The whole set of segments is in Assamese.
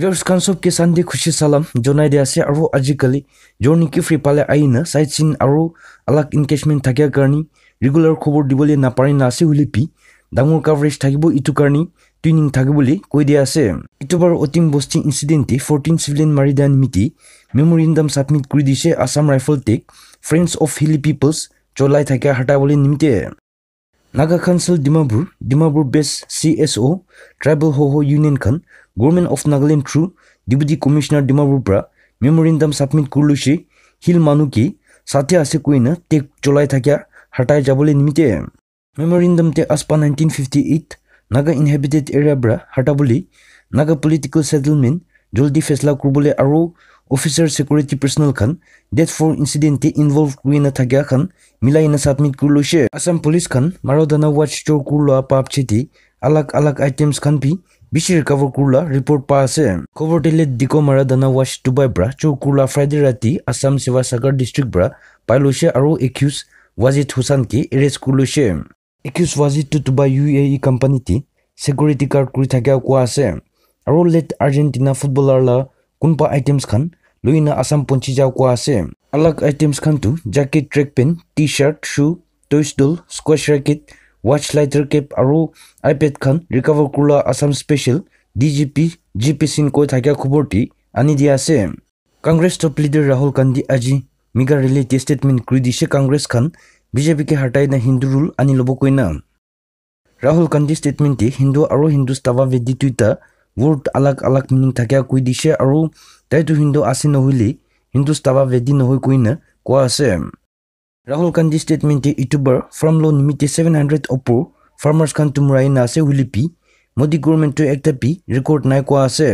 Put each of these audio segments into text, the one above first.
ভিউৰ্ছ কনচব কে চান্দি খুচি চালাম জনাই দিয়া আছে আৰু আজিকালি যোৰ নেকি ফ্ৰী পালে আহিন চাইট চিন আৰু অলপ ইনকেচমেণ্ট থাকে কাৰণে ৰেগুলাৰ খবৰ দিবলৈ নাপাৰি নাছে বুলি পি ডাঙৰ কাভাৰেজ থাকিব ইটো কাৰণে টুইনিং থাকে বুলি কৈ দিয়া আছে ইটো বাৰু অতিম বস্তি ইঞ্চিডেণ্টে ফৰ্টিন চিভিলিয়ান মাৰি দিয়া নিমিতি মেমৰেণ্ডাম ছাবমিট কৰি দিছে আছাম ৰাইফল টেক ফ্ৰেণ্ডছ অফ হিলি পিপলছ জ্বলাই থাকে হাতা বুলি নিমিতে নাগা কাউঞ্চিল ডিমাপুৰ ডিমাপুৰ বেষ্ট চি এছ অ' ট্ৰাইবেল হ' হ' ইউনিয়ন খান government of Nagaland through deputy commissioner Dimapur পৰা মেমৰেণ্ডাম ছাবমিট কৰি লৈছে শিল মানুহ কি ছাঠি আছে কুইনা টেক চলাই থাকে হাটাই যাবলৈ নিমিতে মেমৰেণ্ডাম টে আছপা nineteen fifty eight Naga inhabited এৰিয়াৰ পৰা হাটাবলৈ নাগা পলিটিকেল ছেটেলমেণ্ট জলদি ফেচলা কৰিবলৈ আৰু অফিচাৰ সিকিউৰিটি পাৰ্সোনেল খান ডেট ফৰ ইনসিডেন্টে ইনভলভ কৰি থাকে খান মিলাই না সাবমিট করে লৈছে আসাম পুলিশ খান মারোদানা ওয়াচ স্টোর কুরলা পাপ ছেটি আলাক আলাক আইটেমস খান পি বেশি রিকভার কুরলা রিপোর্ট পা আছে খবর দিলে দিকো মারোদানা ওয়াচ দুবাই ব্রা চৌ কুরলা ফ্রাইডে রাতে আসাম শিবাসাগর ডিস্ট্রিক্ট ব্রা পাই লৈছে আর একিউজ ওয়াজিদ হুসান কে এরেস্ট করে লৈছে accused Wajid to Dubai U A E টি সিকিউরিটি গার্ড করে থাকে কোয়া আছে আর লেট আর্জেন্টিনা ফুটবলার লা কোনপা আইটেমস খান luina asam ponchi jaw ko ase alag items khan tu jacket track pin t-shirt shoe toy stool squash racket watch lighter cap aru ipad khan recover kula asam special dgp gp sin ko thakya khubor ti ani di ase congress top leader rahul gandhi aji mega rally te statement kru dise congress khan bjp ke hatai na hindu rule ani lobo koina rahul gandhi statement ti hindu aru hindustava vidhi tuita word alag alag meaning thakya kui dise aru তাইতো হিন্দু আছে নহ'লে হিন্দু স্তাৱা বেদী নহৈ কৈ না কোৱা আছে ৰাহুল গান্ধী ষ্টেটমেণ্টে ইউটিউবাৰ ফাৰ্ম লোন নিমিত্তে ছেভেন হাণ্ড্ৰেড অপ'ৰ ফাৰ্মাৰ্ছ খান তুমৰাই নাছে উলিপি মোদী গভৰ্ণমেণ্টে একটা পি ৰেকৰ্ড নাই কোৱা আছে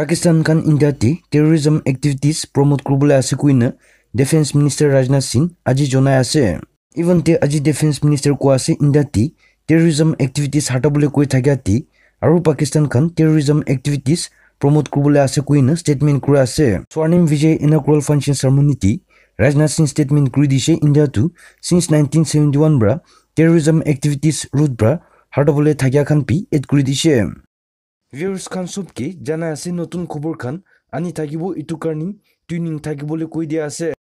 পাকিস্তান খান ইণ্ডিয়াতে টেৰৰিজম একটিভিটিজ প্ৰম'ট কৰিবলৈ আছে কৈ না ডিফেন্স মিনিষ্টাৰ ৰাজনাথ সিং আজি জনাই আছে ইভেনটে আজি ডিফেন্স মিনিষ্টাৰ কোৱা আছে ইণ্ডিয়াতে টেৰৰিজম একটিভিটিজ হাতাবলৈ কৈ থাকে আৰু পাকিস্তান খান টেৰৰিজম একটিভিটিজ প্ৰমোদ কৰিবলৈ আছে কুইন ষ্টেটমেণ্ট কৰি আছে স্বৰ্ণিম বিজয় ইনক্ৰল ফাংচন চাৰ্মনীতি ৰাজনাথ সিং ষ্টেটমেণ্ট কৰি দিছে ইণ্ডিয়াটো চিন্স নাইনটিন ছেভেণ্টি ওৱান পৰা টেৰৰিজম এক্টিভিটিজ ৰোধ পৰা হাৰ্দবলে থাকিয়া খান পি এড কৰি দিছে ভিউৰ্ছ খান চবকে জানা আছে নতুন খবৰ খান আনি থাকিব ইটো কাৰণে টুইনিং থাকিবলৈ কৈ দিয়া আছে